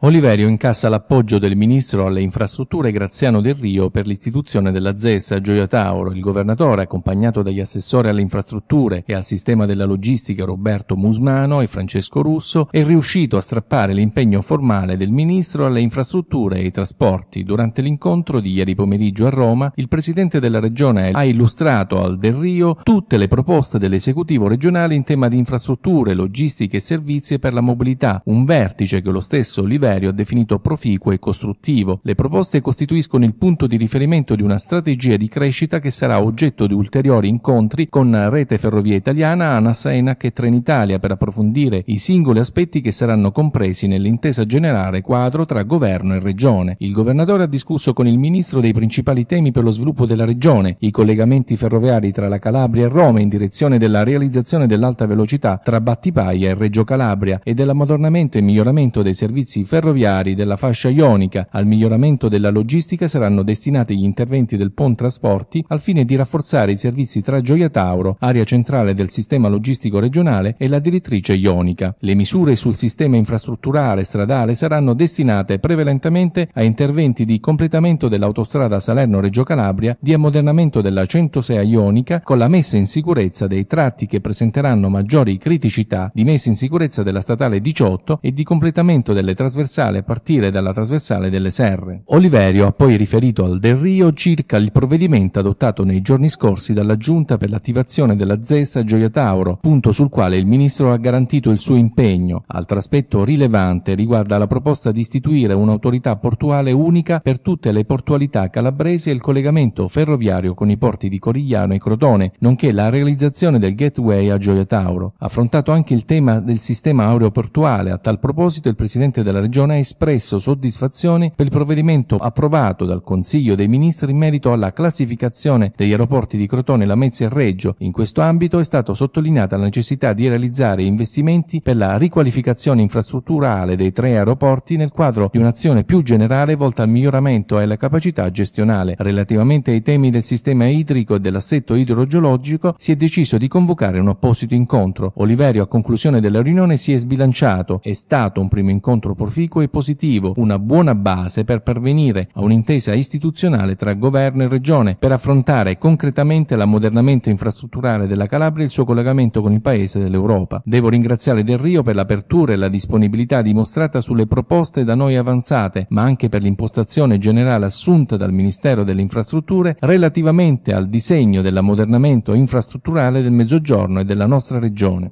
Oliverio incassa l'appoggio del ministro alle infrastrutture Graziano Del Rio per l'istituzione della ZES a Gioia Tauro. Il governatore, accompagnato dagli assessori alle infrastrutture e al sistema della logistica Roberto Musmano e Francesco Russo, è riuscito a strappare l'impegno formale del ministro alle infrastrutture e ai trasporti. Durante l'incontro di ieri pomeriggio a Roma, il presidente della regione ha illustrato al Del Rio tutte le proposte dell'esecutivo regionale in tema di infrastrutture, logistiche e servizi per la mobilità, un vertice che lo stesso Oliverio Saverio ha definito proficuo e costruttivo. Le proposte costituiscono il punto di riferimento di una strategia di crescita che sarà oggetto di ulteriori incontri con Rete Ferrovia Italiana, ANAS, ENAC e Trenitalia per approfondire i singoli aspetti che saranno compresi nell'intesa generale quadro tra governo e regione. Il governatore ha discusso con il ministro dei principali temi per lo sviluppo della regione, i collegamenti ferroviari tra la Calabria e Roma in direzione della realizzazione dell'alta velocità tra Battipaglia e Reggio Calabria e dell'ammodernamento e miglioramento dei servizi ferroviari ferroviari della fascia ionica al miglioramento della logistica saranno destinati gli interventi del PON Trasporti al fine di rafforzare i servizi tra Gioia Tauro, area centrale del sistema logistico regionale e la direttrice ionica. Le misure sul sistema infrastrutturale stradale saranno destinate prevalentemente a interventi di completamento dell'autostrada Salerno-Reggio Calabria, di ammodernamento della 106 ionica con la messa in sicurezza dei tratti che presenteranno maggiori criticità, di messa in sicurezza della statale 18 e di completamento delle trasversali trasversale a partire dalla trasversale delle Serre. Oliverio ha poi riferito al Del Rio circa il provvedimento adottato nei giorni scorsi dalla Giunta per l'attivazione della ZES a Gioia Tauro, punto sul quale il Ministro ha garantito il suo impegno. Altro aspetto rilevante riguarda la proposta di istituire un'autorità portuale unica per tutte le portualità calabresi e il collegamento ferroviario con i porti di Corigliano e Crotone, nonché la realizzazione del gateway a Gioia Tauro. Affrontato anche il tema del sistema aeroportuale, a tal proposito il Presidente della Regione non ha espresso soddisfazione per il provvedimento approvato dal Consiglio dei Ministri in merito alla classificazione degli aeroporti di Crotone, Lamezia e Reggio. In questo ambito è stata sottolineata la necessità di realizzare investimenti per la riqualificazione infrastrutturale dei tre aeroporti nel quadro di un'azione più generale volta al miglioramento e alla capacità gestionale. Relativamente ai temi del sistema idrico e dell'assetto idrogeologico, si è deciso di convocare un apposito incontro. Oliverio, a conclusione della riunione, si è sbilanciato. È stato un primo incontro proficuo proficuo e positivo, una buona base per pervenire a un'intesa istituzionale tra governo e regione per affrontare concretamente l'ammodernamento infrastrutturale della Calabria e il suo collegamento con il paese dell'Europa. Devo ringraziare Del Rio per l'apertura e la disponibilità dimostrata sulle proposte da noi avanzate, ma anche per l'impostazione generale assunta dal Ministero delle Infrastrutture relativamente al disegno dell'ammodernamento infrastrutturale del Mezzogiorno e della nostra regione.